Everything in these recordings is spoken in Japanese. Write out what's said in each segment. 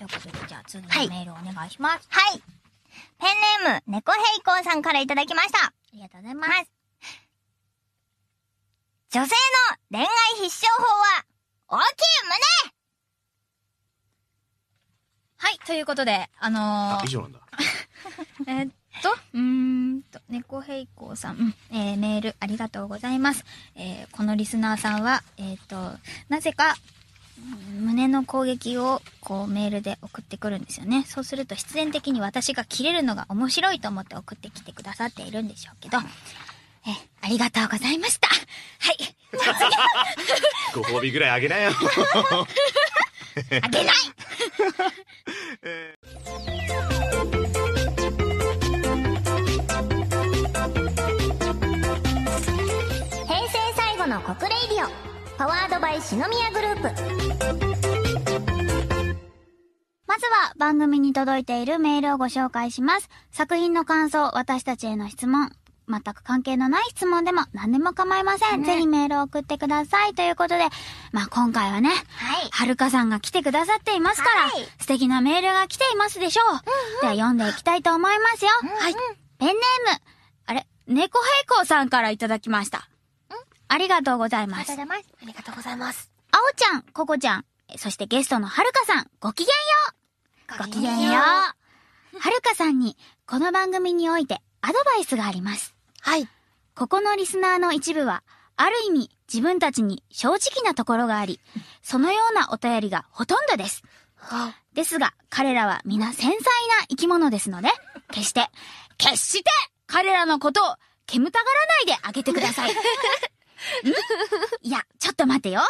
ということで、じゃあ次のメールお願いします。はい。はい、ペンネーム、猫コ行さんからいただきました。ありがとうございます。女性の恋愛必勝法は、大きい胸はい、ということで、あのー、以上なんだ。えっと、うんと、猫平行さん、うん、えー、メールありがとうございます。えー、このリスナーさんは、えっ、と、なぜか、胸の攻撃をこうメールで送ってくるんですよね。そうすると必然的に私が切れるのが面白いと思って送ってきてくださっているんでしょうけど、え、ありがとうございました。はい。ご褒美ぐらいあげなよ。あげない 平成最後の国レイディオパワードバイシノミヤグループまずは番組に届いているメールをご紹介します作品の感想私たちへの質問全く関係のない質問でも何でも構いません。是ぜひメールを送ってください。ということで、まあ今回はね、はるかさんが来てくださっていますから、素敵なメールが来ていますでしょう。では読んでいきたいと思いますよ。はい。ペンネーム、あれ、猫平行さんからいただきました。ありがとうございます。ありがとうございます。ありがとうございます。あおちゃん、ここちゃん、そしてゲストのはるかさん、ごきげんよう。ごきげんよう。はるかさんに、この番組においてアドバイスがあります。はい。ここのリスナーの一部は、ある意味、自分たちに正直なところがあり、そのようなお便りがほとんどです。ですが、彼らは皆繊細な生き物ですので、決して、決して彼らのことを煙たがらないであげてください。いや、ちょっと待てよ。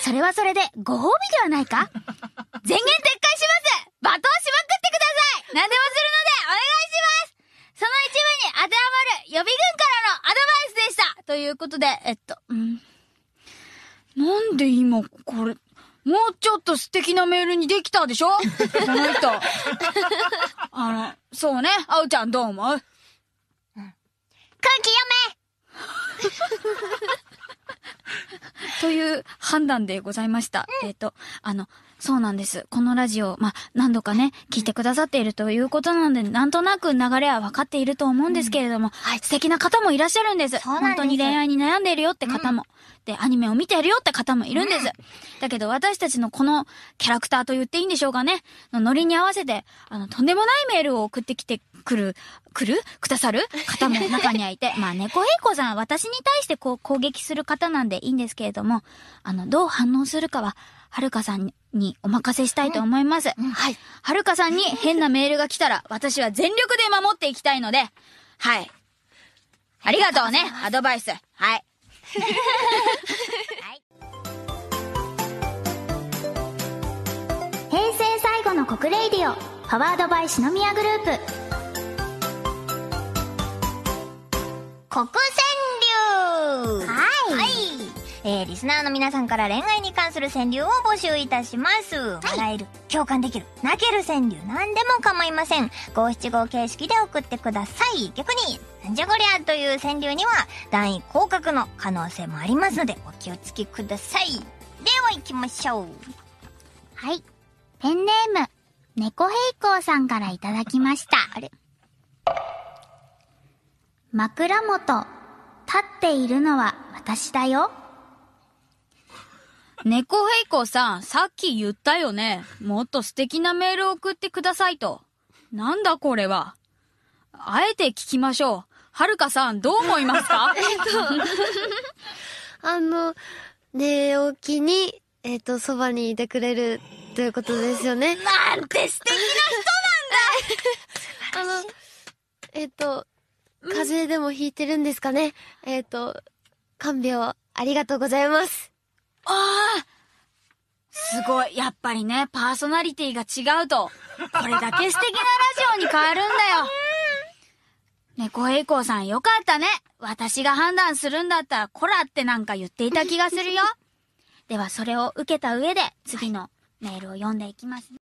それはそれでご褒美ではないか前言撤回します罵倒しまくってください何でもするのでお願いしますその一部に当てはまる予備軍からのアドバイスでしたということで、えっと、うん。なんで今、これ、もうちょっと素敵なメールにできたでしょの人。あの、そうね。あおちゃんどう思う、うん、空気読めという判断でございました。えっ、ー、と、あの、そうなんです。このラジオ、まあ、何度かね、聞いてくださっているということなので、なんとなく流れは分かっていると思うんですけれども、うんはい、素敵な方もいらっしゃるんです。です本当に恋愛に悩んでいるよって方も、うん、で、アニメを見ているよって方もいるんです。うん、だけど、私たちのこのキャラクターと言っていいんでしょうかね、のノリに合わせて、あの、とんでもないメールを送ってきてくる、くるくださる方も中にはいて、まあ、猫平子さんは私に対してこう攻撃する方なんでいいんですけれども、あの、どう反応するかは、はるかさんにお任せしたいと思います。うんうん、はい。はるかさんに変なメールが来たら、私は全力で守っていきたいので、はい。ありがとうね、アドバイス。はい。はい、平成最後の国レイディオ、パワードバイシノミアグループ。国えー、リスナーの皆さんから恋愛に関する川柳を募集いたします。はい、笑える、共感できる、泣ける川柳、何でも構いません。五七五形式で送ってください。逆に、なんじゃこりゃという川柳には、段位降格の可能性もありますので、お気をつけください。では行きましょう。はい。ペンネーム、猫平行さんからいただきました。あれ枕元、立っているのは私だよ。猫平行さん、さっき言ったよね。もっと素敵なメールを送ってくださいと。なんだこれは。あえて聞きましょう。はるかさん、どう思いますか えっと、あの、寝起きに、えっ、と、そばにいてくれるということですよね。なんて素敵な人なんだ あの、えっ、と、風邪でもひいてるんですかね。えっ、と、看病ありがとうございます。ああすごい。やっぱりね、パーソナリティが違うと、これだけ素敵なラジオに変わるんだよ。猫ご栄光さんよかったね。私が判断するんだったら、こらってなんか言っていた気がするよ。では、それを受けた上で、次のメールを読んでいきます、ね。